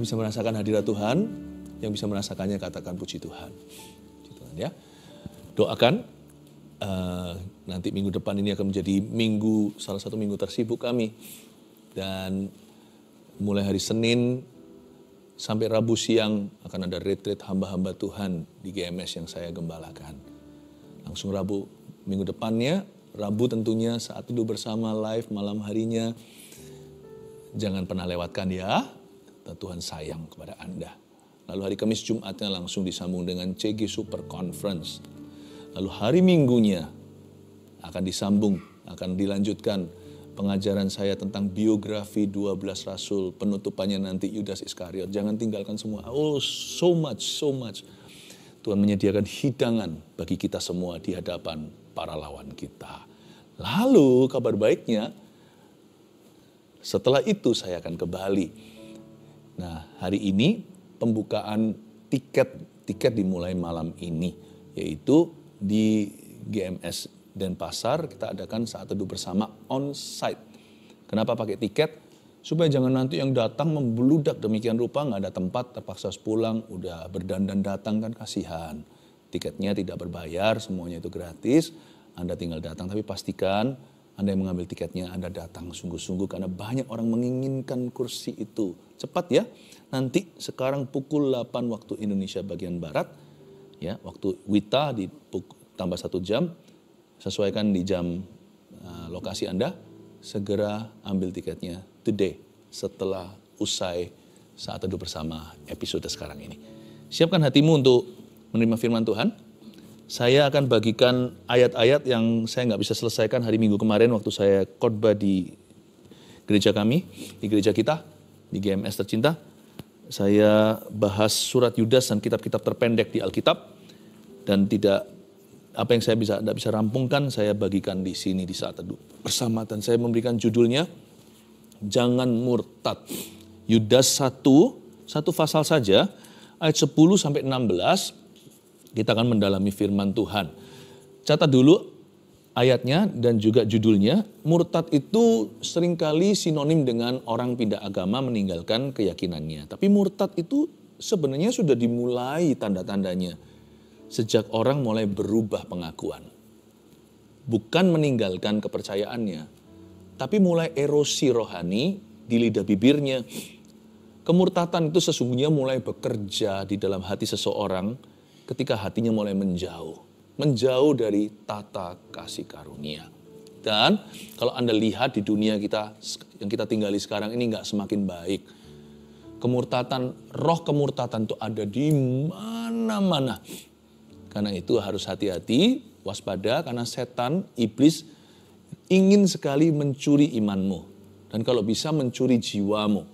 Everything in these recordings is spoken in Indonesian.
yang bisa merasakan hadirat Tuhan, yang bisa merasakannya katakan puji Tuhan. Puji Tuhan ya. Doakan uh, nanti minggu depan ini akan menjadi minggu salah satu minggu tersibuk kami dan mulai hari Senin sampai Rabu siang akan ada retreat hamba-hamba Tuhan di GMS yang saya gembalakan. Langsung Rabu minggu depannya, Rabu tentunya saat itu bersama live malam harinya. Jangan pernah lewatkan ya. Tuhan sayang kepada Anda. Lalu hari Kamis Jumatnya langsung disambung dengan CG Super Conference. Lalu hari Minggunya akan disambung, akan dilanjutkan pengajaran saya tentang biografi 12 rasul, penutupannya nanti Yudas Iskariot. Jangan tinggalkan semua. Oh, so much, so much. Tuhan menyediakan hidangan bagi kita semua di hadapan para lawan kita. Lalu kabar baiknya, setelah itu saya akan ke Bali Nah, hari ini pembukaan tiket tiket dimulai malam ini yaitu di GMS Denpasar kita adakan saat teduh bersama on site. Kenapa pakai tiket? Supaya jangan nanti yang datang membeludak demikian rupa nggak ada tempat terpaksa pulang udah berdandan datang kan kasihan. Tiketnya tidak berbayar, semuanya itu gratis. Anda tinggal datang tapi pastikan anda yang mengambil tiketnya, Anda datang sungguh-sungguh karena banyak orang menginginkan kursi itu. Cepat ya, nanti sekarang pukul 8 waktu Indonesia bagian Barat, ya waktu Wita di tambah satu jam, sesuaikan di jam uh, lokasi Anda, segera ambil tiketnya today setelah usai saat teduh bersama episode sekarang ini. Siapkan hatimu untuk menerima firman Tuhan saya akan bagikan ayat-ayat yang saya nggak bisa selesaikan hari Minggu kemarin waktu saya khotbah di gereja kami, di gereja kita, di GMS tercinta. Saya bahas surat Yudas dan kitab-kitab terpendek di Alkitab dan tidak apa yang saya bisa tidak bisa rampungkan saya bagikan di sini di saat itu. bersama dan saya memberikan judulnya jangan murtad. Yudas 1 satu pasal saja ayat 10 sampai 16 kita akan mendalami firman Tuhan. Catat dulu ayatnya dan juga judulnya. Murtad itu seringkali sinonim dengan orang pindah agama meninggalkan keyakinannya. Tapi murtad itu sebenarnya sudah dimulai tanda-tandanya. Sejak orang mulai berubah pengakuan. Bukan meninggalkan kepercayaannya, tapi mulai erosi rohani di lidah bibirnya. Kemurtatan itu sesungguhnya mulai bekerja di dalam hati seseorang ketika hatinya mulai menjauh, menjauh dari tata kasih karunia. Dan kalau Anda lihat di dunia kita yang kita tinggali sekarang ini nggak semakin baik. Kemurtatan, roh kemurtatan itu ada di mana-mana. Karena itu harus hati-hati, waspada karena setan, iblis ingin sekali mencuri imanmu. Dan kalau bisa mencuri jiwamu.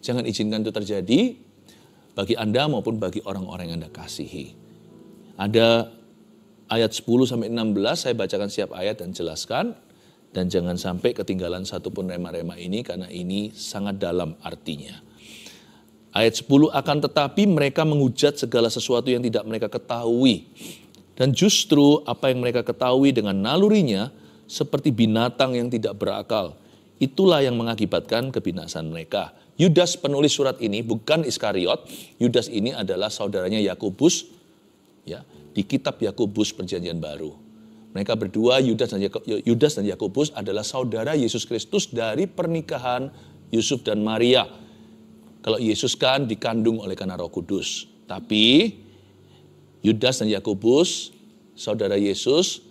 Jangan izinkan itu terjadi bagi Anda maupun bagi orang-orang yang Anda kasihi. Ada ayat 10 sampai 16 saya bacakan siap ayat dan jelaskan dan jangan sampai ketinggalan satupun rema-rema ini karena ini sangat dalam artinya. Ayat 10 akan tetapi mereka menghujat segala sesuatu yang tidak mereka ketahui dan justru apa yang mereka ketahui dengan nalurinya seperti binatang yang tidak berakal. Itulah yang mengakibatkan kebinasaan mereka. Yudas penulis surat ini bukan Iskariot. Yudas ini adalah saudaranya Yakobus ya di kitab Yakobus Perjanjian Baru. Mereka berdua Yudas dan Yakobus adalah saudara Yesus Kristus dari pernikahan Yusuf dan Maria. Kalau Yesus kan dikandung oleh karena Roh Kudus. Tapi Yudas dan Yakobus saudara Yesus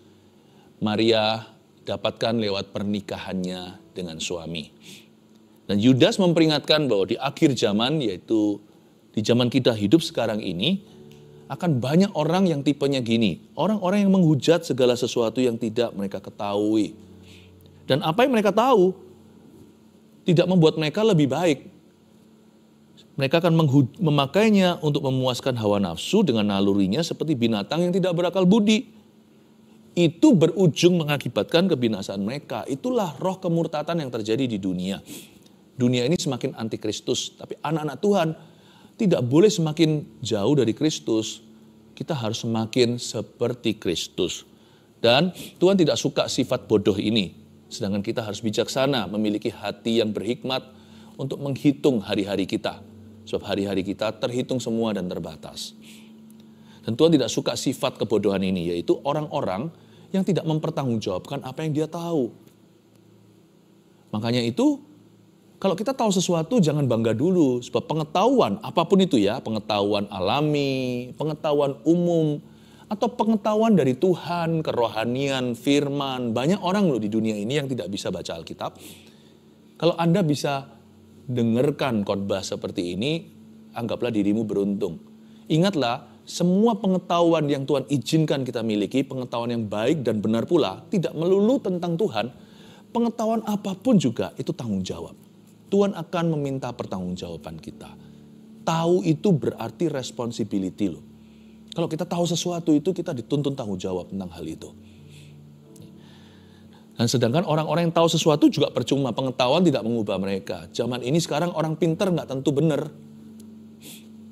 Maria dapatkan lewat pernikahannya dengan suami. Dan Yudas memperingatkan bahwa di akhir zaman yaitu di zaman kita hidup sekarang ini akan banyak orang yang tipenya gini. Orang-orang yang menghujat segala sesuatu yang tidak mereka ketahui. Dan apa yang mereka tahu tidak membuat mereka lebih baik. Mereka akan memakainya untuk memuaskan hawa nafsu dengan nalurinya seperti binatang yang tidak berakal budi. Itu berujung mengakibatkan kebinasaan mereka. Itulah roh kemurtatan yang terjadi di dunia. Dunia ini semakin antikristus, tapi anak-anak Tuhan tidak boleh semakin jauh dari Kristus. Kita harus semakin seperti Kristus. Dan Tuhan tidak suka sifat bodoh ini. Sedangkan kita harus bijaksana, memiliki hati yang berhikmat untuk menghitung hari-hari kita. Sebab hari-hari kita terhitung semua dan terbatas. Dan Tuhan tidak suka sifat kebodohan ini, yaitu orang-orang yang tidak mempertanggungjawabkan apa yang dia tahu. Makanya itu kalau kita tahu sesuatu jangan bangga dulu sebab pengetahuan apapun itu ya, pengetahuan alami, pengetahuan umum atau pengetahuan dari Tuhan, kerohanian, firman. Banyak orang loh di dunia ini yang tidak bisa baca Alkitab. Kalau Anda bisa dengarkan khotbah seperti ini, anggaplah dirimu beruntung. Ingatlah, semua pengetahuan yang Tuhan izinkan kita miliki, pengetahuan yang baik dan benar pula, tidak melulu tentang Tuhan, pengetahuan apapun juga itu tanggung jawab. Tuhan akan meminta pertanggungjawaban kita. Tahu itu berarti responsibility loh. Kalau kita tahu sesuatu itu kita dituntun tanggung jawab tentang hal itu. Dan sedangkan orang-orang yang tahu sesuatu juga percuma, pengetahuan tidak mengubah mereka. Zaman ini sekarang orang pinter nggak tentu benar.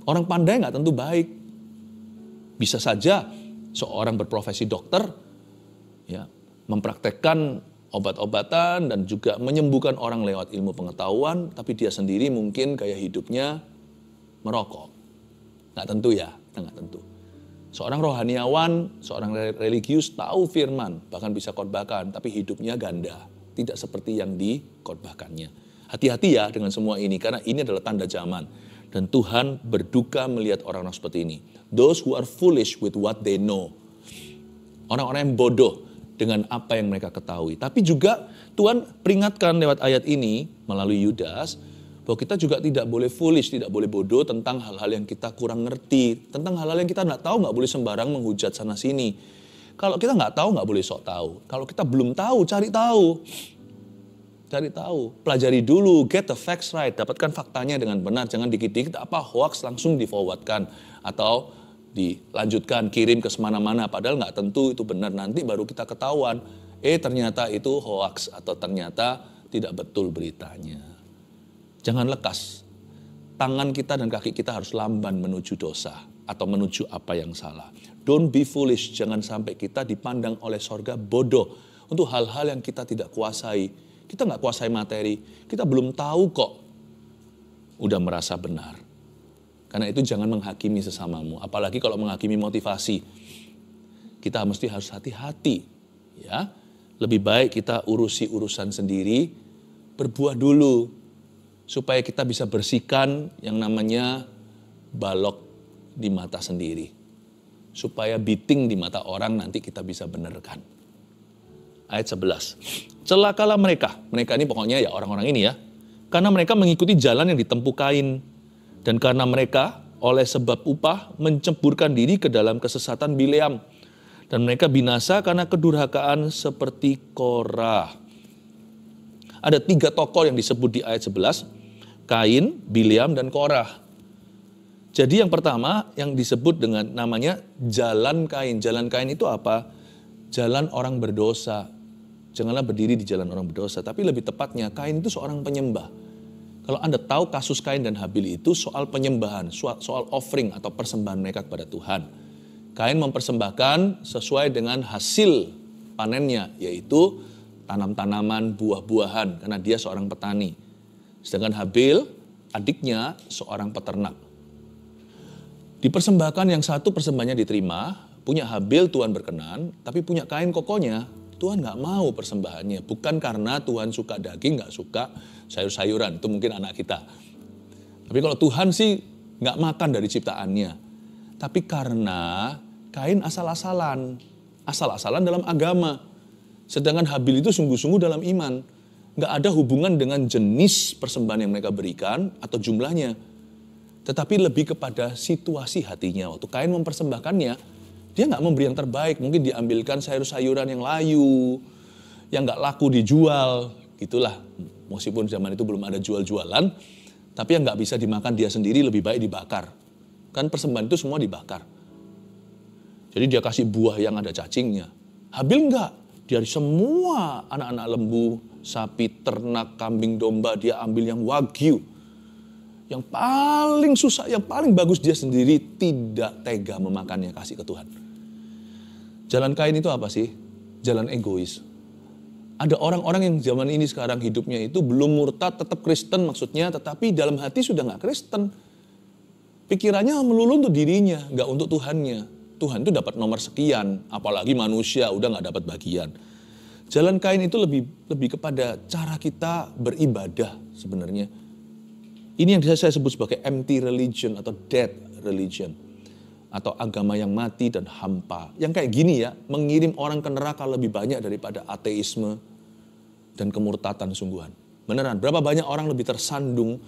Orang pandai nggak tentu baik. Bisa saja seorang berprofesi dokter ya mempraktekkan obat-obatan dan juga menyembuhkan orang lewat ilmu pengetahuan, tapi dia sendiri mungkin kayak hidupnya merokok. Nggak tentu ya, nggak tentu. Seorang rohaniawan, seorang religius tahu firman, bahkan bisa khotbahkan, tapi hidupnya ganda. Tidak seperti yang dikhotbahkannya. Hati-hati ya dengan semua ini, karena ini adalah tanda zaman. Dan Tuhan berduka melihat orang-orang seperti ini. Those who are foolish with what they know. Orang-orang yang bodoh dengan apa yang mereka ketahui. Tapi juga Tuhan peringatkan lewat ayat ini melalui Yudas bahwa kita juga tidak boleh foolish, tidak boleh bodoh tentang hal-hal yang kita kurang ngerti, tentang hal-hal yang kita nggak tahu nggak boleh sembarang menghujat sana sini. Kalau kita nggak tahu nggak boleh sok tahu. Kalau kita belum tahu cari tahu, cari tahu, pelajari dulu, get the facts right, dapatkan faktanya dengan benar, jangan dikit-dikit apa hoax langsung di forwardkan atau dilanjutkan kirim ke semana-mana padahal nggak tentu itu benar nanti baru kita ketahuan eh ternyata itu hoax atau ternyata tidak betul beritanya. Jangan lekas. Tangan kita dan kaki kita harus lamban menuju dosa atau menuju apa yang salah. Don't be foolish, jangan sampai kita dipandang oleh sorga bodoh untuk hal-hal yang kita tidak kuasai. Kita nggak kuasai materi, kita belum tahu kok. Udah merasa benar. Karena itu jangan menghakimi sesamamu, apalagi kalau menghakimi motivasi. Kita mesti harus hati-hati, ya. Lebih baik kita urusi urusan sendiri, berbuah dulu supaya kita bisa bersihkan yang namanya balok di mata sendiri. Supaya biting di mata orang nanti kita bisa benerkan. Ayat 11. Celakalah mereka. Mereka ini pokoknya ya orang-orang ini ya. Karena mereka mengikuti jalan yang ditempuh kain dan karena mereka oleh sebab upah menceburkan diri ke dalam kesesatan Bileam. Dan mereka binasa karena kedurhakaan seperti Korah. Ada tiga tokoh yang disebut di ayat 11, Kain, Bileam, dan Korah. Jadi yang pertama yang disebut dengan namanya jalan kain. Jalan kain itu apa? Jalan orang berdosa. Janganlah berdiri di jalan orang berdosa, tapi lebih tepatnya kain itu seorang penyembah kalau Anda tahu kasus Kain dan Habil itu soal penyembahan, soal offering atau persembahan mereka kepada Tuhan. Kain mempersembahkan sesuai dengan hasil panennya, yaitu tanam-tanaman, buah-buahan, karena dia seorang petani. Sedangkan Habil, adiknya seorang peternak. Dipersembahkan yang satu persembahannya diterima, punya Habil Tuhan berkenan, tapi punya kain kokonya Tuhan nggak mau persembahannya. Bukan karena Tuhan suka daging, nggak suka sayur-sayuran. Itu mungkin anak kita. Tapi kalau Tuhan sih nggak makan dari ciptaannya. Tapi karena Kain asal-asalan. Asal-asalan dalam agama. Sedangkan Habil itu sungguh-sungguh dalam iman. Nggak ada hubungan dengan jenis persembahan yang mereka berikan atau jumlahnya. Tetapi lebih kepada situasi hatinya. Waktu Kain mempersembahkannya, dia nggak memberi yang terbaik, mungkin diambilkan sayur-sayuran yang layu, yang nggak laku dijual, gitulah. Meskipun zaman itu belum ada jual-jualan, tapi yang nggak bisa dimakan dia sendiri lebih baik dibakar. Kan persembahan itu semua dibakar. Jadi dia kasih buah yang ada cacingnya. Habil nggak? Dari semua anak-anak lembu, sapi, ternak, kambing, domba, dia ambil yang wagyu yang paling susah, yang paling bagus dia sendiri tidak tega memakannya kasih ke Tuhan. Jalan Kain itu apa sih? Jalan egois. Ada orang-orang yang zaman ini sekarang hidupnya itu belum murtad, tetap Kristen maksudnya, tetapi dalam hati sudah nggak Kristen. Pikirannya melulu untuk dirinya, nggak untuk Tuhannya. Tuhan itu dapat nomor sekian, apalagi manusia udah nggak dapat bagian. Jalan kain itu lebih lebih kepada cara kita beribadah sebenarnya. Ini yang saya sebut sebagai empty religion atau dead religion atau agama yang mati dan hampa. Yang kayak gini ya, mengirim orang ke neraka lebih banyak daripada ateisme dan kemurtatan sungguhan. Beneran, berapa banyak orang lebih tersandung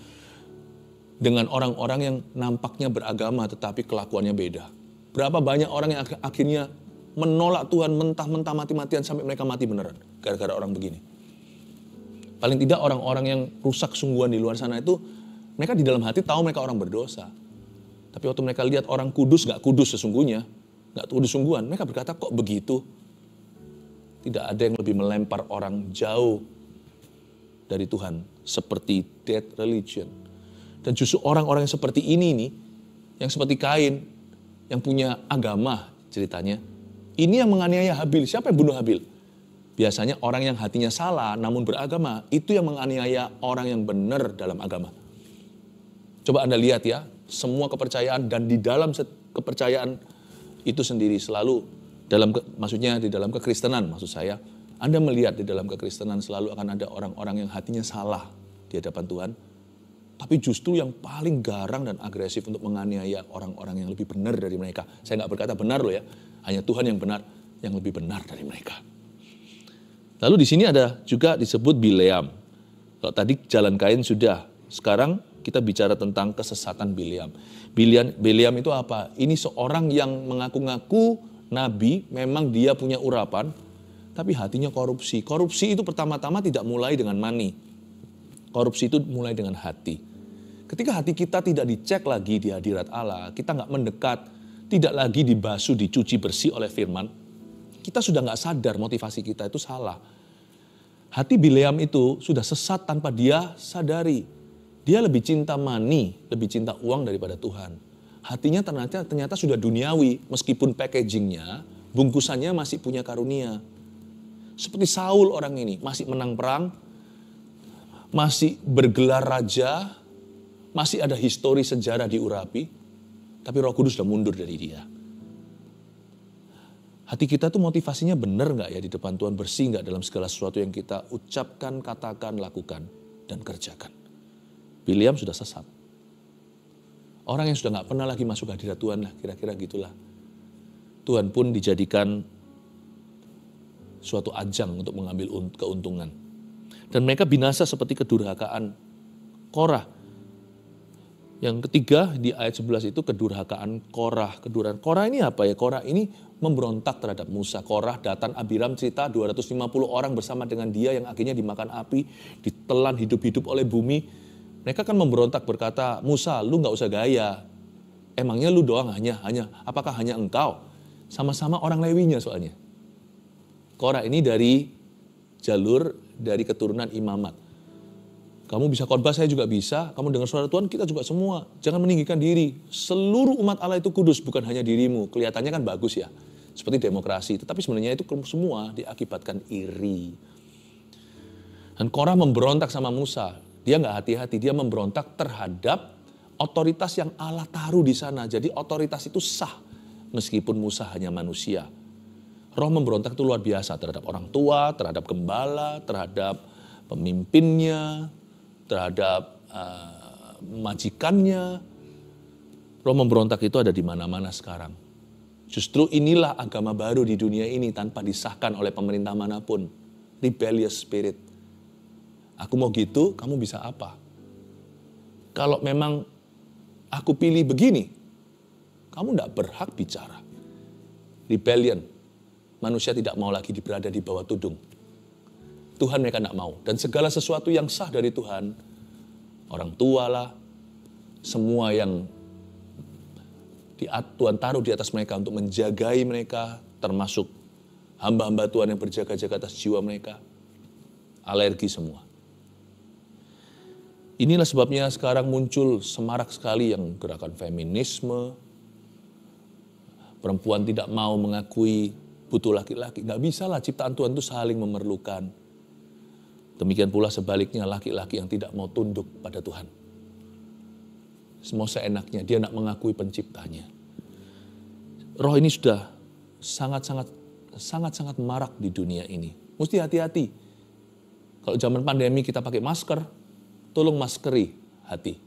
dengan orang-orang yang nampaknya beragama tetapi kelakuannya beda. Berapa banyak orang yang akhirnya menolak Tuhan mentah-mentah mati-matian sampai mereka mati beneran gara-gara orang begini. Paling tidak orang-orang yang rusak sungguhan di luar sana itu mereka di dalam hati tahu mereka orang berdosa, tapi waktu mereka lihat orang kudus gak kudus sesungguhnya, gak kudus sungguhan, mereka berkata kok begitu? Tidak ada yang lebih melempar orang jauh dari Tuhan seperti dead religion. Dan justru orang-orang yang seperti ini nih, yang seperti Kain, yang punya agama ceritanya, ini yang menganiaya Habil. Siapa yang bunuh Habil? Biasanya orang yang hatinya salah namun beragama, itu yang menganiaya orang yang benar dalam agama. Coba Anda lihat ya, semua kepercayaan dan di dalam kepercayaan itu sendiri selalu dalam ke, maksudnya di dalam kekristenan maksud saya Anda melihat di dalam kekristenan selalu akan ada orang-orang yang hatinya salah di hadapan Tuhan tapi justru yang paling garang dan agresif untuk menganiaya orang-orang yang lebih benar dari mereka. Saya nggak berkata benar loh ya, hanya Tuhan yang benar, yang lebih benar dari mereka. Lalu di sini ada juga disebut Bileam. Kalau tadi jalan kain sudah, sekarang kita bicara tentang kesesatan Biliam. Biliam, Biliam itu apa? Ini seorang yang mengaku-ngaku nabi, memang dia punya urapan, tapi hatinya korupsi. Korupsi itu pertama-tama tidak mulai dengan mani. Korupsi itu mulai dengan hati. Ketika hati kita tidak dicek lagi di hadirat Allah, kita nggak mendekat, tidak lagi dibasuh, dicuci bersih oleh firman, kita sudah nggak sadar motivasi kita itu salah. Hati Bileam itu sudah sesat tanpa dia sadari. Dia lebih cinta money, lebih cinta uang daripada Tuhan. Hatinya ternyata, ternyata sudah duniawi, meskipun packagingnya, bungkusannya masih punya karunia. Seperti Saul orang ini, masih menang perang, masih bergelar raja, masih ada histori sejarah diurapi, tapi roh kudus sudah mundur dari dia. Hati kita tuh motivasinya benar nggak ya di depan Tuhan bersih nggak dalam segala sesuatu yang kita ucapkan, katakan, lakukan, dan kerjakan. William sudah sesat. Orang yang sudah nggak pernah lagi masuk hadirat Tuhan lah, kira-kira gitulah. Tuhan pun dijadikan suatu ajang untuk mengambil keuntungan. Dan mereka binasa seperti kedurhakaan Korah. Yang ketiga di ayat 11 itu kedurhakaan Korah. Kedurhakaan Korah ini apa ya? Korah ini memberontak terhadap Musa. Korah, Datan, Abiram cerita 250 orang bersama dengan dia yang akhirnya dimakan api, ditelan hidup-hidup oleh bumi mereka kan memberontak berkata, Musa, lu nggak usah gaya. Emangnya lu doang hanya, hanya, apakah hanya engkau? Sama-sama orang Lewinya soalnya. Korah ini dari jalur dari keturunan imamat. Kamu bisa khotbah, saya juga bisa. Kamu dengar suara Tuhan, kita juga semua. Jangan meninggikan diri. Seluruh umat Allah itu kudus, bukan hanya dirimu. Kelihatannya kan bagus ya. Seperti demokrasi. Tetapi sebenarnya itu semua diakibatkan iri. Dan Korah memberontak sama Musa. Dia nggak hati-hati, dia memberontak terhadap otoritas yang Allah taruh di sana. Jadi otoritas itu sah meskipun Musa hanya manusia. Roh memberontak itu luar biasa terhadap orang tua, terhadap gembala, terhadap pemimpinnya, terhadap uh, majikannya. Roh memberontak itu ada di mana-mana sekarang. Justru inilah agama baru di dunia ini tanpa disahkan oleh pemerintah manapun. Rebellious spirit. Aku mau gitu, kamu bisa apa? Kalau memang aku pilih begini, kamu tidak berhak bicara. Rebellion. Manusia tidak mau lagi berada di bawah tudung. Tuhan mereka tidak mau. Dan segala sesuatu yang sah dari Tuhan, orang tua lah, semua yang Tuhan taruh di atas mereka untuk menjagai mereka, termasuk hamba-hamba Tuhan yang berjaga-jaga atas jiwa mereka, alergi semua. Inilah sebabnya sekarang muncul semarak sekali yang gerakan feminisme. Perempuan tidak mau mengakui butuh laki-laki. Gak lah ciptaan Tuhan itu saling memerlukan. Demikian pula sebaliknya laki-laki yang tidak mau tunduk pada Tuhan. Semua seenaknya, dia nak mengakui penciptanya. Roh ini sudah sangat-sangat sangat-sangat marak di dunia ini. Mesti hati-hati. Kalau zaman pandemi kita pakai masker, tolong maskeri hati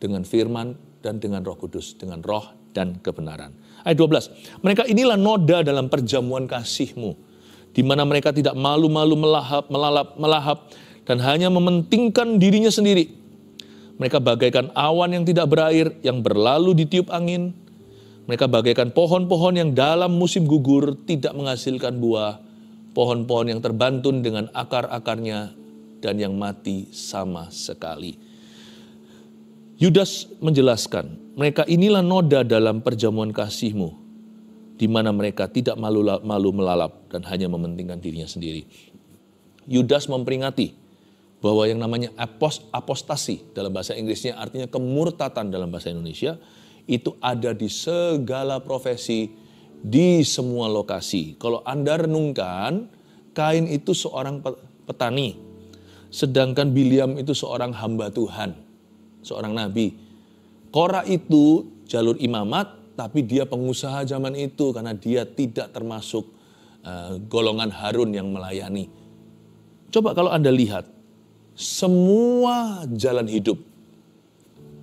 dengan firman dan dengan roh kudus, dengan roh dan kebenaran. Ayat 12, mereka inilah noda dalam perjamuan kasihmu, di mana mereka tidak malu-malu melahap, melalap, melahap, dan hanya mementingkan dirinya sendiri. Mereka bagaikan awan yang tidak berair, yang berlalu ditiup angin, mereka bagaikan pohon-pohon yang dalam musim gugur tidak menghasilkan buah, pohon-pohon yang terbantun dengan akar-akarnya dan yang mati sama sekali. Yudas menjelaskan, mereka inilah noda dalam perjamuan kasihmu, di mana mereka tidak malu, malu melalap dan hanya mementingkan dirinya sendiri. Yudas memperingati bahwa yang namanya apost apostasi dalam bahasa Inggrisnya artinya kemurtatan dalam bahasa Indonesia itu ada di segala profesi di semua lokasi. Kalau Anda renungkan, Kain itu seorang petani Sedangkan Biliam itu seorang hamba Tuhan, seorang nabi. Kora itu jalur imamat, tapi dia pengusaha zaman itu karena dia tidak termasuk eh, golongan Harun yang melayani. Coba kalau Anda lihat, semua jalan hidup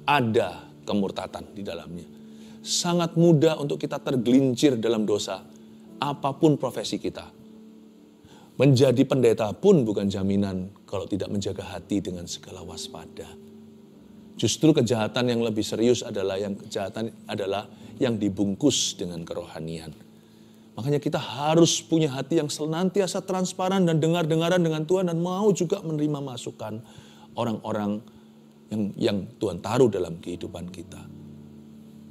ada kemurtatan di dalamnya. Sangat mudah untuk kita tergelincir dalam dosa, apapun profesi kita Menjadi pendeta pun bukan jaminan kalau tidak menjaga hati dengan segala waspada. Justru kejahatan yang lebih serius adalah yang kejahatan adalah yang dibungkus dengan kerohanian. Makanya kita harus punya hati yang senantiasa transparan dan dengar-dengaran dengan Tuhan dan mau juga menerima masukan orang-orang yang yang Tuhan taruh dalam kehidupan kita.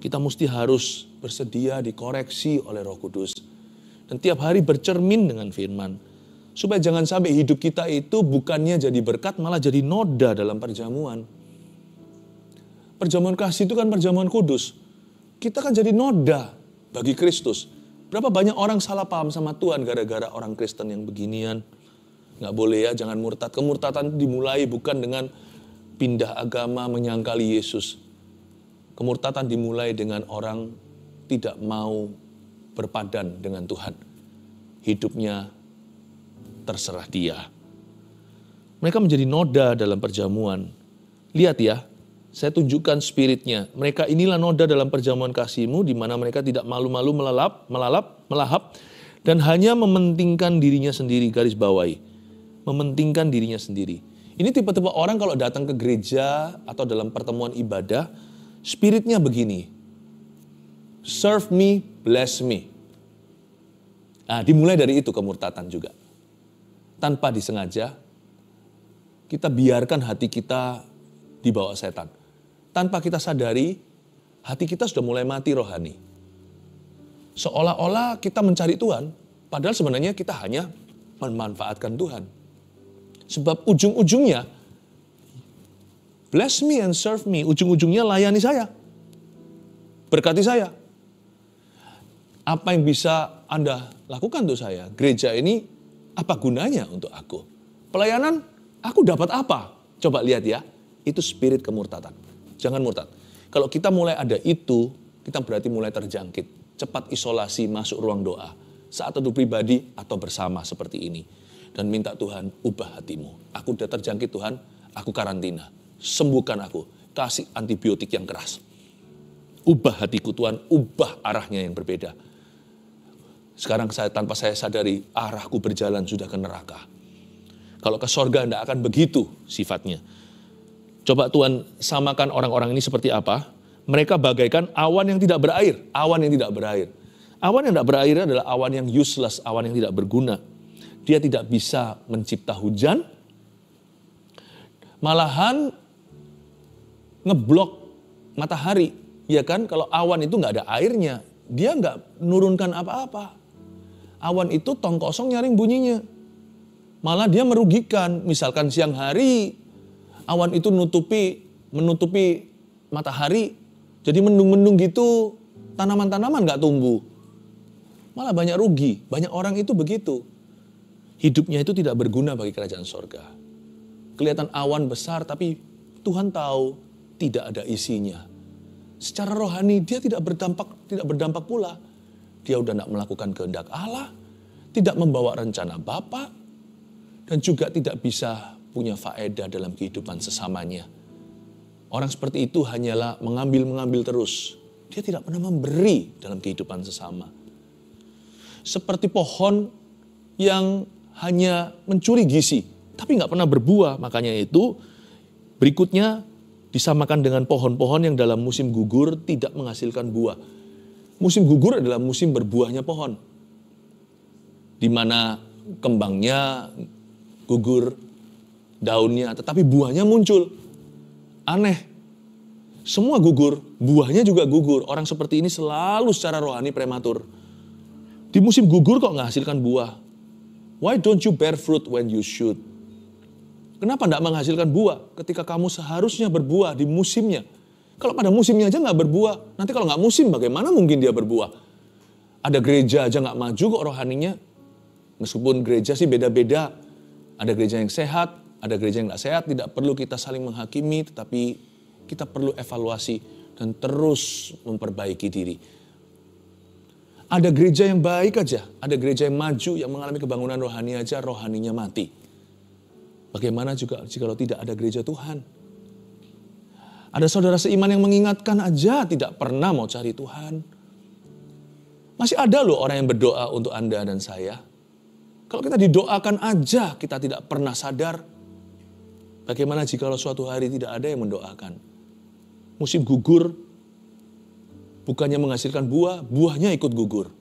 Kita mesti harus bersedia dikoreksi oleh Roh Kudus dan tiap hari bercermin dengan firman Supaya jangan sampai hidup kita itu bukannya jadi berkat, malah jadi noda dalam perjamuan. Perjamuan kasih itu kan perjamuan kudus. Kita kan jadi noda bagi Kristus. Berapa banyak orang salah paham sama Tuhan gara-gara orang Kristen yang beginian. Nggak boleh ya, jangan murtad. Kemurtatan dimulai bukan dengan pindah agama menyangkali Yesus. Kemurtatan dimulai dengan orang tidak mau berpadan dengan Tuhan. Hidupnya terserah dia. Mereka menjadi noda dalam perjamuan. Lihat ya, saya tunjukkan spiritnya. Mereka inilah noda dalam perjamuan kasihmu di mana mereka tidak malu-malu melalap, melalap, melahap dan hanya mementingkan dirinya sendiri garis bawahi. Mementingkan dirinya sendiri. Ini tipe-tipe orang kalau datang ke gereja atau dalam pertemuan ibadah, spiritnya begini. Serve me, bless me. Nah, dimulai dari itu kemurtatan juga tanpa disengaja kita biarkan hati kita dibawa setan. Tanpa kita sadari, hati kita sudah mulai mati rohani. Seolah-olah kita mencari Tuhan, padahal sebenarnya kita hanya memanfaatkan Tuhan. Sebab ujung-ujungnya, bless me and serve me, ujung-ujungnya layani saya. Berkati saya. Apa yang bisa Anda lakukan untuk saya? Gereja ini apa gunanya untuk aku? Pelayanan, aku dapat apa? Coba lihat ya, itu spirit kemurtadan Jangan murtad. Kalau kita mulai ada itu, kita berarti mulai terjangkit. Cepat isolasi masuk ruang doa. Saat teduh pribadi atau bersama seperti ini. Dan minta Tuhan, ubah hatimu. Aku udah terjangkit Tuhan, aku karantina. Sembuhkan aku. Kasih antibiotik yang keras. Ubah hatiku Tuhan, ubah arahnya yang berbeda sekarang saya tanpa saya sadari arahku berjalan sudah ke neraka. Kalau ke sorga tidak akan begitu sifatnya. Coba Tuhan samakan orang-orang ini seperti apa? Mereka bagaikan awan yang tidak berair, awan yang tidak berair. Awan yang tidak berair adalah awan yang useless, awan yang tidak berguna. Dia tidak bisa mencipta hujan, malahan ngeblok matahari, ya kan? Kalau awan itu nggak ada airnya, dia nggak nurunkan apa-apa awan itu tong kosong nyaring bunyinya. Malah dia merugikan. Misalkan siang hari awan itu nutupi menutupi matahari. Jadi mendung-mendung gitu tanaman-tanaman gak tumbuh. Malah banyak rugi. Banyak orang itu begitu. Hidupnya itu tidak berguna bagi kerajaan sorga. Kelihatan awan besar tapi Tuhan tahu tidak ada isinya. Secara rohani dia tidak berdampak tidak berdampak pula dia udah tidak melakukan kehendak Allah, tidak membawa rencana Bapa, dan juga tidak bisa punya faedah dalam kehidupan sesamanya. Orang seperti itu hanyalah mengambil-mengambil terus. Dia tidak pernah memberi dalam kehidupan sesama. Seperti pohon yang hanya mencuri gizi, tapi nggak pernah berbuah. Makanya itu berikutnya disamakan dengan pohon-pohon yang dalam musim gugur tidak menghasilkan buah musim gugur adalah musim berbuahnya pohon. Di mana kembangnya gugur, daunnya, tetapi buahnya muncul. Aneh. Semua gugur, buahnya juga gugur. Orang seperti ini selalu secara rohani prematur. Di musim gugur kok menghasilkan buah? Why don't you bear fruit when you should? Kenapa tidak menghasilkan buah ketika kamu seharusnya berbuah di musimnya? Kalau pada musimnya aja nggak berbuah, nanti kalau nggak musim bagaimana mungkin dia berbuah? Ada gereja aja nggak maju kok rohaninya. Meskipun gereja sih beda-beda. Ada gereja yang sehat, ada gereja yang nggak sehat. Tidak perlu kita saling menghakimi, tetapi kita perlu evaluasi dan terus memperbaiki diri. Ada gereja yang baik aja, ada gereja yang maju yang mengalami kebangunan rohani aja, rohaninya mati. Bagaimana juga jika tidak ada gereja Tuhan? Ada saudara seiman yang mengingatkan aja tidak pernah mau cari Tuhan. Masih ada loh orang yang berdoa untuk Anda dan saya. Kalau kita didoakan aja kita tidak pernah sadar. Bagaimana jika suatu hari tidak ada yang mendoakan? Musim gugur, bukannya menghasilkan buah, buahnya ikut gugur.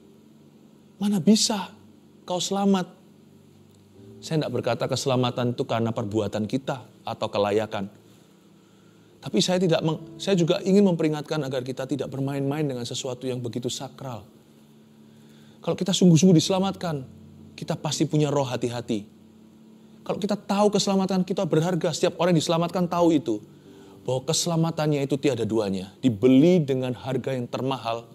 Mana bisa kau selamat? Saya tidak berkata keselamatan itu karena perbuatan kita atau kelayakan. Tapi saya tidak meng, saya juga ingin memperingatkan agar kita tidak bermain-main dengan sesuatu yang begitu sakral. Kalau kita sungguh-sungguh diselamatkan, kita pasti punya roh hati-hati. Kalau kita tahu keselamatan kita berharga, setiap orang yang diselamatkan tahu itu. Bahwa keselamatannya itu tiada duanya. Dibeli dengan harga yang termahal,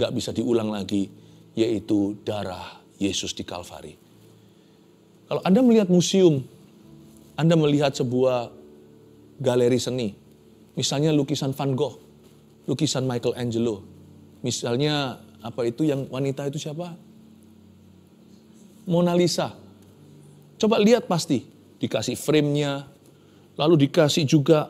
gak bisa diulang lagi, yaitu darah Yesus di Kalvari. Kalau Anda melihat museum, Anda melihat sebuah galeri seni, Misalnya lukisan Van Gogh, lukisan Michelangelo. Misalnya apa itu yang wanita itu siapa? Mona Lisa. Coba lihat pasti, dikasih framenya, lalu dikasih juga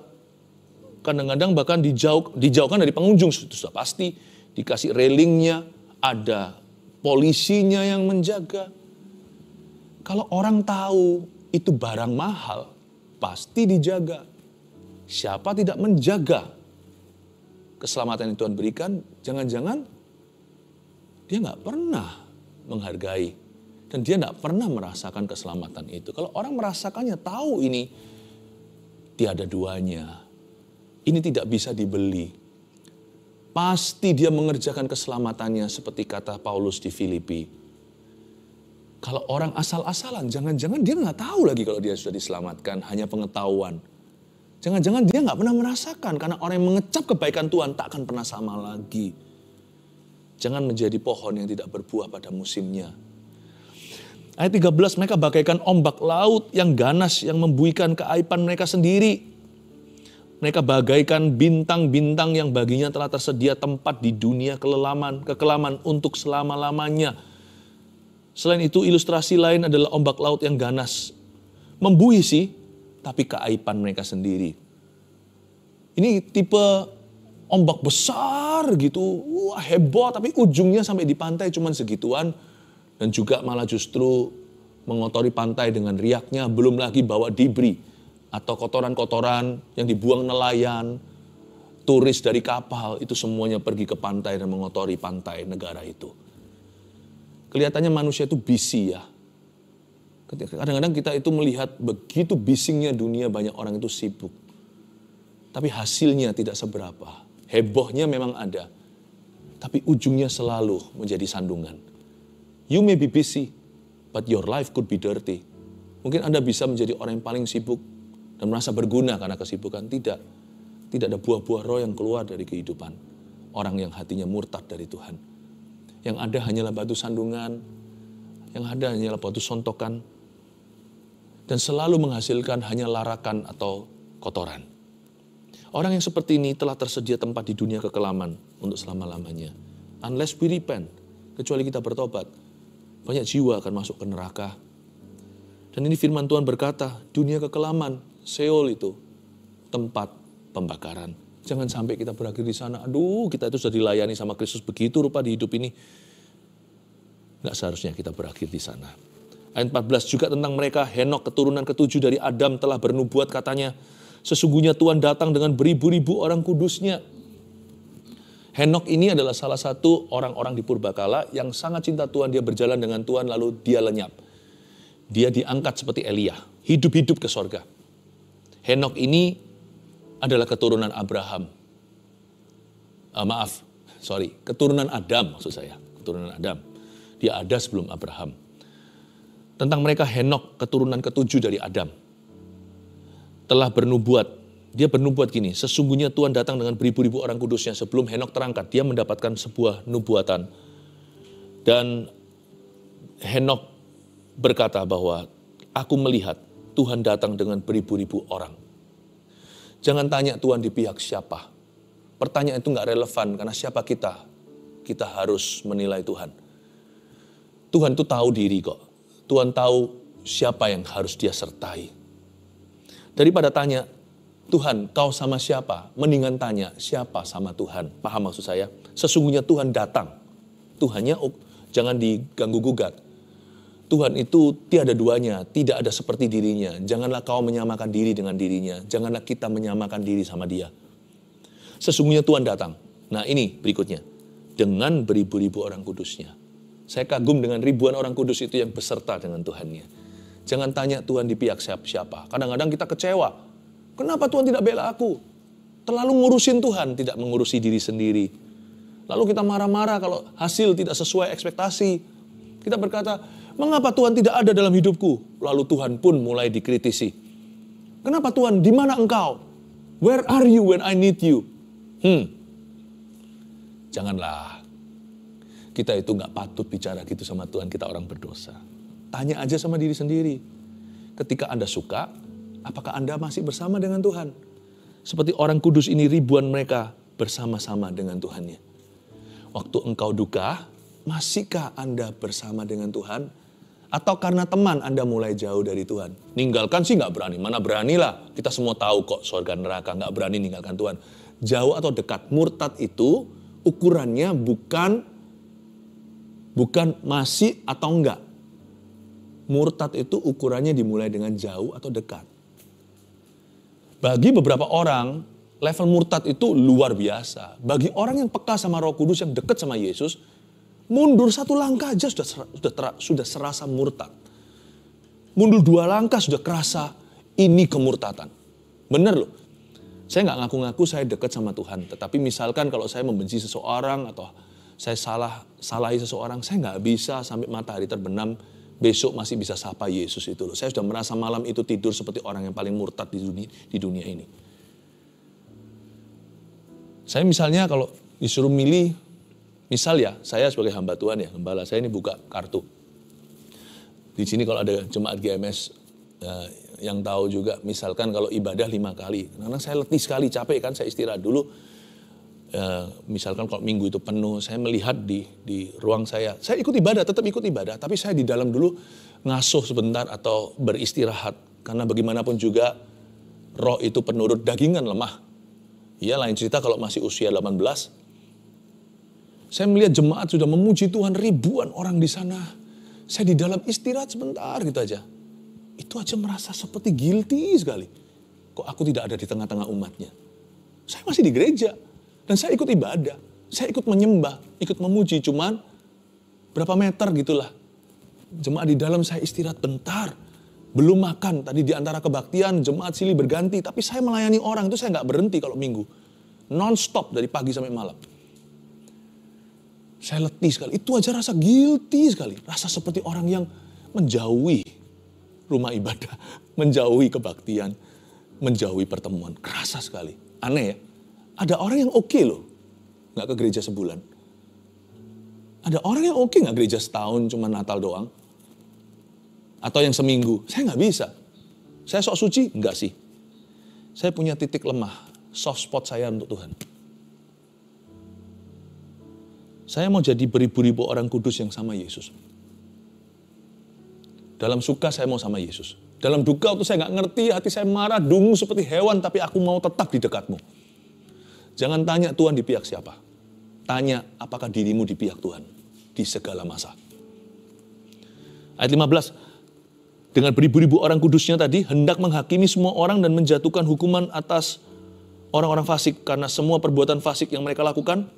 kadang-kadang bahkan dijauh, dijauhkan dari pengunjung itu sudah pasti dikasih railingnya, ada polisinya yang menjaga. Kalau orang tahu itu barang mahal, pasti dijaga. Siapa tidak menjaga keselamatan yang Tuhan berikan, jangan-jangan dia nggak pernah menghargai dan dia nggak pernah merasakan keselamatan itu. Kalau orang merasakannya tahu ini tiada duanya, ini tidak bisa dibeli. Pasti dia mengerjakan keselamatannya seperti kata Paulus di Filipi. Kalau orang asal-asalan, jangan-jangan dia nggak tahu lagi kalau dia sudah diselamatkan, hanya pengetahuan. Jangan-jangan dia nggak pernah merasakan karena orang yang mengecap kebaikan Tuhan tak akan pernah sama lagi. Jangan menjadi pohon yang tidak berbuah pada musimnya. Ayat 13 mereka bagaikan ombak laut yang ganas yang membuikan keaiban mereka sendiri. Mereka bagaikan bintang-bintang yang baginya telah tersedia tempat di dunia kelelaman, kekelaman untuk selama-lamanya. Selain itu ilustrasi lain adalah ombak laut yang ganas. membuih sih, tapi keaipan mereka sendiri. Ini tipe ombak besar gitu, wah heboh, tapi ujungnya sampai di pantai cuman segituan, dan juga malah justru mengotori pantai dengan riaknya, belum lagi bawa debris atau kotoran-kotoran yang dibuang nelayan, turis dari kapal, itu semuanya pergi ke pantai dan mengotori pantai negara itu. Kelihatannya manusia itu busy ya, Kadang-kadang kita itu melihat begitu bisingnya dunia banyak orang itu sibuk. Tapi hasilnya tidak seberapa. Hebohnya memang ada. Tapi ujungnya selalu menjadi sandungan. You may be busy, but your life could be dirty. Mungkin Anda bisa menjadi orang yang paling sibuk dan merasa berguna karena kesibukan. Tidak. Tidak ada buah-buah roh yang keluar dari kehidupan. Orang yang hatinya murtad dari Tuhan. Yang ada hanyalah batu sandungan. Yang ada hanyalah batu sontokan dan selalu menghasilkan hanya larakan atau kotoran. Orang yang seperti ini telah tersedia tempat di dunia kekelaman untuk selama-lamanya. Unless we repent, kecuali kita bertobat, banyak jiwa akan masuk ke neraka. Dan ini firman Tuhan berkata, dunia kekelaman, Seol itu, tempat pembakaran. Jangan sampai kita berakhir di sana. Aduh, kita itu sudah dilayani sama Kristus begitu rupa di hidup ini. Nggak seharusnya kita berakhir di sana. Ayat 14 juga tentang mereka, Henok keturunan ketujuh dari Adam telah bernubuat katanya, sesungguhnya Tuhan datang dengan beribu-ribu orang kudusnya. Henok ini adalah salah satu orang-orang di purbakala yang sangat cinta Tuhan, dia berjalan dengan Tuhan lalu dia lenyap. Dia diangkat seperti Elia, hidup-hidup ke sorga. Henok ini adalah keturunan Abraham. Uh, maaf, sorry, keturunan Adam maksud saya, keturunan Adam. Dia ada sebelum Abraham tentang mereka Henok, keturunan ketujuh dari Adam. Telah bernubuat, dia bernubuat gini, sesungguhnya Tuhan datang dengan beribu-ribu orang kudusnya sebelum Henok terangkat. Dia mendapatkan sebuah nubuatan. Dan Henok berkata bahwa aku melihat Tuhan datang dengan beribu-ribu orang. Jangan tanya Tuhan di pihak siapa. Pertanyaan itu nggak relevan karena siapa kita? Kita harus menilai Tuhan. Tuhan itu tahu diri kok. Tuhan tahu siapa yang harus dia sertai. Daripada tanya, Tuhan kau sama siapa? Mendingan tanya, siapa sama Tuhan? Paham maksud saya? Sesungguhnya Tuhan datang. Tuhannya oh, jangan diganggu gugat. Tuhan itu tiada duanya, tidak ada seperti dirinya. Janganlah kau menyamakan diri dengan dirinya. Janganlah kita menyamakan diri sama dia. Sesungguhnya Tuhan datang. Nah ini berikutnya. Dengan beribu-ribu orang kudusnya. Saya kagum dengan ribuan orang kudus itu yang beserta dengan Tuhannya. Jangan tanya Tuhan di pihak siapa-siapa. Kadang-kadang kita kecewa. Kenapa Tuhan tidak bela aku? Terlalu ngurusin Tuhan, tidak mengurusi diri sendiri. Lalu kita marah-marah kalau hasil tidak sesuai ekspektasi. Kita berkata, mengapa Tuhan tidak ada dalam hidupku? Lalu Tuhan pun mulai dikritisi. Kenapa Tuhan, di mana engkau? Where are you when I need you? Hmm. Janganlah kita itu nggak patut bicara gitu sama Tuhan, kita orang berdosa. Tanya aja sama diri sendiri. Ketika Anda suka, apakah Anda masih bersama dengan Tuhan? Seperti orang kudus ini ribuan mereka bersama-sama dengan Tuhannya. Waktu engkau duka, masihkah Anda bersama dengan Tuhan? Atau karena teman Anda mulai jauh dari Tuhan. Ninggalkan sih nggak berani. Mana beranilah. Kita semua tahu kok surga neraka. nggak berani ninggalkan Tuhan. Jauh atau dekat. Murtad itu ukurannya bukan Bukan masih atau enggak. Murtad itu ukurannya dimulai dengan jauh atau dekat. Bagi beberapa orang, level murtad itu luar biasa. Bagi orang yang peka sama roh kudus, yang dekat sama Yesus, mundur satu langkah aja sudah, sudah, sudah serasa murtad. Mundur dua langkah sudah kerasa ini kemurtatan. Benar loh. Saya nggak ngaku-ngaku saya dekat sama Tuhan. Tetapi misalkan kalau saya membenci seseorang atau saya salah salahi seseorang, saya nggak bisa sampai matahari terbenam besok masih bisa sapa Yesus itu loh. Saya sudah merasa malam itu tidur seperti orang yang paling murtad di dunia, di dunia ini. Saya misalnya kalau disuruh milih, misal ya, saya sebagai hamba Tuhan ya, gembala saya ini buka kartu. Di sini kalau ada jemaat GMS eh, yang tahu juga, misalkan kalau ibadah lima kali, karena saya letih sekali, capek kan, saya istirahat dulu, Eh, misalkan kalau minggu itu penuh, saya melihat di di ruang saya, saya ikut ibadah, tetap ikut ibadah, tapi saya di dalam dulu ngasuh sebentar atau beristirahat karena bagaimanapun juga roh itu penurut dagingan lemah. Ya lain cerita kalau masih usia 18. Saya melihat jemaat sudah memuji Tuhan ribuan orang di sana. Saya di dalam istirahat sebentar gitu aja. Itu aja merasa seperti guilty sekali. Kok aku tidak ada di tengah-tengah umatnya? Saya masih di gereja dan saya ikut ibadah, saya ikut menyembah, ikut memuji, cuman berapa meter gitulah. Jemaat di dalam saya istirahat bentar, belum makan. Tadi di antara kebaktian jemaat silih berganti, tapi saya melayani orang itu saya nggak berhenti kalau minggu. Non-stop dari pagi sampai malam. Saya letih sekali, itu aja rasa guilty sekali. Rasa seperti orang yang menjauhi rumah ibadah, menjauhi kebaktian, menjauhi pertemuan. Kerasa sekali, aneh ya. Ada orang yang oke okay loh, nggak ke gereja sebulan. Ada orang yang oke okay nggak gereja setahun cuma Natal doang. Atau yang seminggu, saya nggak bisa. Saya sok suci, nggak sih. Saya punya titik lemah, soft spot saya untuk Tuhan. Saya mau jadi beribu-ribu orang kudus yang sama Yesus. Dalam suka saya mau sama Yesus. Dalam duka waktu saya nggak ngerti, hati saya marah, dungu seperti hewan, tapi aku mau tetap di dekatmu. Jangan tanya Tuhan di pihak siapa. Tanya apakah dirimu di pihak Tuhan di segala masa. Ayat 15. Dengan beribu-ribu orang kudusnya tadi hendak menghakimi semua orang dan menjatuhkan hukuman atas orang-orang fasik karena semua perbuatan fasik yang mereka lakukan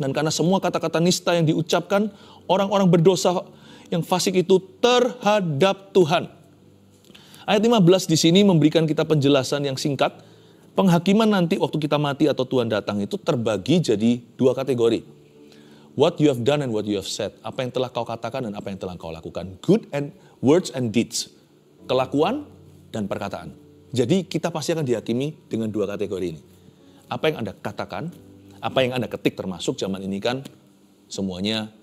dan karena semua kata-kata nista yang diucapkan orang-orang berdosa yang fasik itu terhadap Tuhan. Ayat 15 di sini memberikan kita penjelasan yang singkat Penghakiman nanti waktu kita mati atau Tuhan datang itu terbagi jadi dua kategori. What you have done and what you have said. Apa yang telah kau katakan dan apa yang telah kau lakukan. Good and words and deeds. Kelakuan dan perkataan. Jadi kita pasti akan dihakimi dengan dua kategori ini. Apa yang Anda katakan, apa yang Anda ketik termasuk zaman ini kan semuanya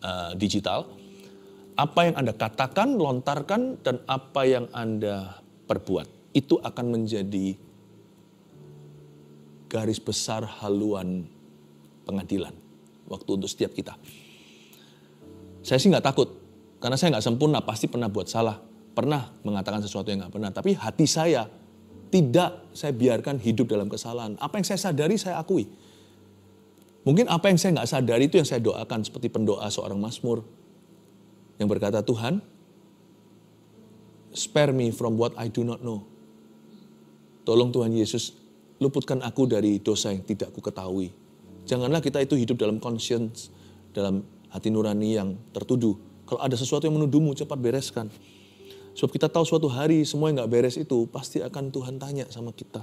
uh, digital. Apa yang Anda katakan, lontarkan, dan apa yang Anda perbuat. Itu akan menjadi garis besar haluan pengadilan. Waktu untuk setiap kita. Saya sih nggak takut. Karena saya nggak sempurna, pasti pernah buat salah. Pernah mengatakan sesuatu yang nggak pernah Tapi hati saya tidak saya biarkan hidup dalam kesalahan. Apa yang saya sadari saya akui. Mungkin apa yang saya nggak sadari itu yang saya doakan seperti pendoa seorang Masmur yang berkata Tuhan spare me from what I do not know. Tolong Tuhan Yesus luputkan aku dari dosa yang tidak ku ketahui. Janganlah kita itu hidup dalam conscience, dalam hati nurani yang tertuduh. Kalau ada sesuatu yang menuduhmu, cepat bereskan. Sebab kita tahu suatu hari semua yang gak beres itu pasti akan Tuhan tanya sama kita.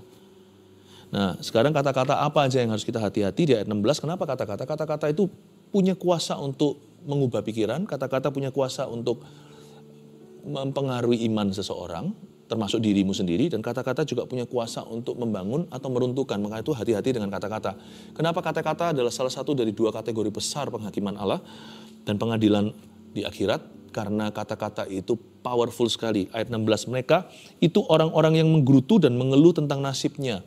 Nah, sekarang kata-kata apa aja yang harus kita hati-hati di ayat 16? Kenapa kata-kata? Kata-kata itu punya kuasa untuk mengubah pikiran, kata-kata punya kuasa untuk mempengaruhi iman seseorang, termasuk dirimu sendiri dan kata-kata juga punya kuasa untuk membangun atau meruntuhkan. Maka itu hati-hati dengan kata-kata. Kenapa kata-kata adalah salah satu dari dua kategori besar penghakiman Allah dan pengadilan di akhirat karena kata-kata itu powerful sekali. Ayat 16 mereka itu orang-orang yang menggerutu dan mengeluh tentang nasibnya.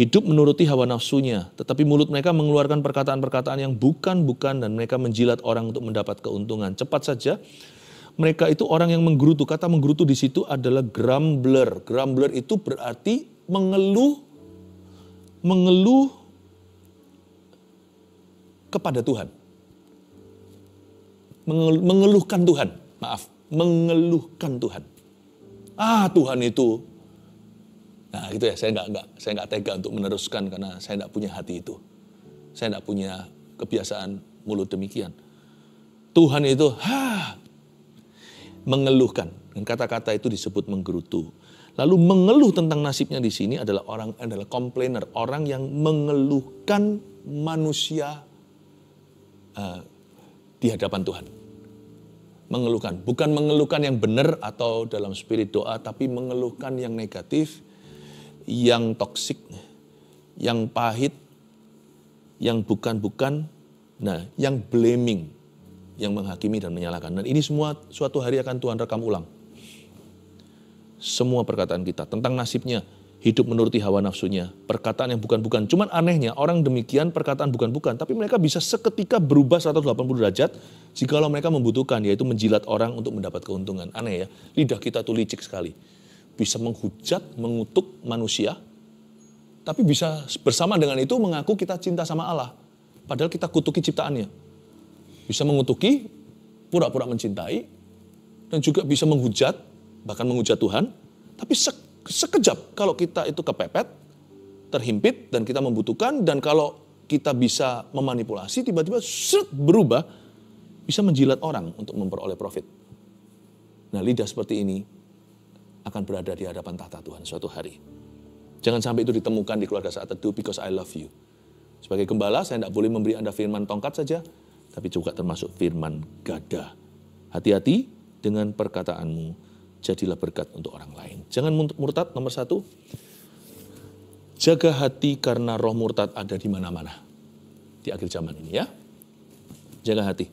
Hidup menuruti hawa nafsunya, tetapi mulut mereka mengeluarkan perkataan-perkataan yang bukan-bukan dan mereka menjilat orang untuk mendapat keuntungan. Cepat saja mereka itu orang yang menggerutu. Kata menggerutu di situ adalah grumbler. Grumbler itu berarti mengeluh mengeluh kepada Tuhan. Mengeluhkan Tuhan, maaf, mengeluhkan Tuhan. Ah, Tuhan itu. Nah, gitu ya. Saya nggak saya nggak tega untuk meneruskan karena saya nggak punya hati itu. Saya nggak punya kebiasaan mulut demikian. Tuhan itu, ha, mengeluhkan. Dan kata-kata itu disebut menggerutu. Lalu mengeluh tentang nasibnya di sini adalah orang adalah komplainer, orang yang mengeluhkan manusia uh, di hadapan Tuhan. Mengeluhkan, bukan mengeluhkan yang benar atau dalam spirit doa, tapi mengeluhkan yang negatif, yang toksik, yang pahit, yang bukan-bukan, nah, yang blaming yang menghakimi dan menyalahkan. Dan ini semua suatu hari akan Tuhan rekam ulang. Semua perkataan kita tentang nasibnya, hidup menuruti hawa nafsunya, perkataan yang bukan-bukan. Cuman anehnya orang demikian perkataan bukan-bukan, tapi mereka bisa seketika berubah 180 derajat jika mereka membutuhkan, yaitu menjilat orang untuk mendapat keuntungan. Aneh ya, lidah kita tuh licik sekali. Bisa menghujat, mengutuk manusia, tapi bisa bersama dengan itu mengaku kita cinta sama Allah. Padahal kita kutuki ciptaannya. Bisa mengutuki, pura-pura mencintai, dan juga bisa menghujat, bahkan menghujat Tuhan. Tapi se sekejap kalau kita itu kepepet, terhimpit, dan kita membutuhkan, dan kalau kita bisa memanipulasi, tiba-tiba berubah, bisa menjilat orang untuk memperoleh profit. Nah lidah seperti ini akan berada di hadapan tahta Tuhan suatu hari. Jangan sampai itu ditemukan di keluarga saat teduh because I love you. Sebagai gembala, saya tidak boleh memberi Anda firman tongkat saja, tapi juga termasuk firman gada. Hati-hati dengan perkataanmu, jadilah berkat untuk orang lain. Jangan murtad, nomor satu. Jaga hati karena roh murtad ada di mana-mana. Di akhir zaman ini ya. Jaga hati.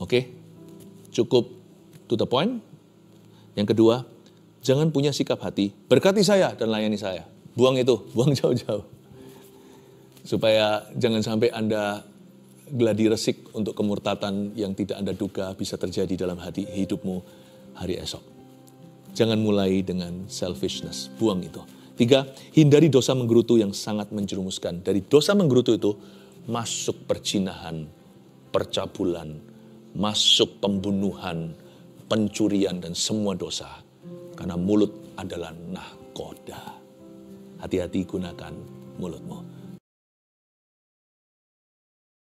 Oke, cukup to the point. Yang kedua, jangan punya sikap hati. Berkati saya dan layani saya. Buang itu, buang jauh-jauh. Supaya jangan sampai Anda gladi resik untuk kemurtatan yang tidak Anda duga bisa terjadi dalam hati hidupmu hari esok. Jangan mulai dengan selfishness, buang itu. Tiga, hindari dosa menggerutu yang sangat menjerumuskan. Dari dosa menggerutu itu masuk percinahan, percabulan, masuk pembunuhan, pencurian dan semua dosa. Karena mulut adalah nahkoda. Hati-hati gunakan mulutmu.